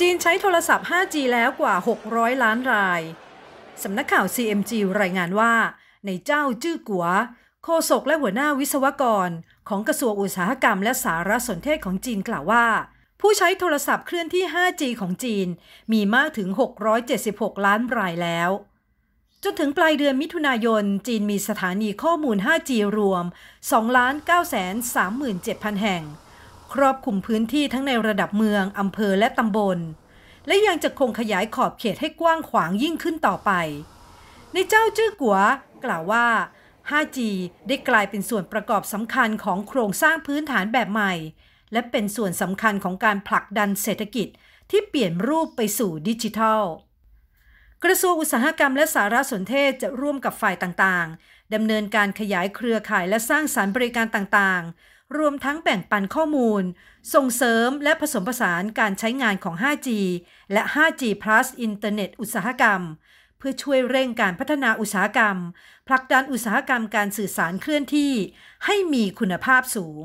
จีนใช้โทรศัพท์ 5G แล้วกว่า 600 ล้านราย สำนักข่าว CMG รายงานว่า ในเจ้าจื้อกัวโฆษกและหัวหน้าวิศวกร ของกระทรวงอุตสาหกรรมและสารสนเทศของจีนกล่าวว่า ผู้ใช้โทรศัพท์เคลื่อนที่ 5G ของจีน มีมากถึง 676 ล้านรายแล้ว จนถึงปลายเดือนมิถุนายน จีนมีสถานีข้อมูล 5G รวม 2 9 3 7 0 0 0 แห่งครอบคลุมพื้นที่ทั้งในระดับเมือง อำเภอและตำบล และยังจะคงขยายขอบเขตให้กว้างขวางยิ่งขึ้นต่อไป ในเจ้าจื้อกัว กล่าวว่า 5G ได้กลายเป็นส่วนประกอบสำคัญของโครงสร้างพื้นฐานแบบใหม่ และเป็นส่วนสำคัญของการผลักดันเศรษฐกิจที่เปลี่ยนรูปไปสู่ดิจิทัล กระทรวงอุตสาหกรรมและสารสนเทศจะร่วมกับฝ่ายต่างๆดำเนินการขยายเครือข่ายและสร้างสารรค์บริการต่างๆรวมทั้งแบ่งปันข้อมูล ส่งเสริมและผสมผสานการใช้งานของ 5G และ 5G Plus อินเทอร์เน็ตอุตสาหกรรม เพื่อช่วยเร่งการพัฒนาอุตสาหกรรมผลักดันอุตสาหกรรมการสื่อสารเคลื่อนที่ให้มีคุณภาพสูง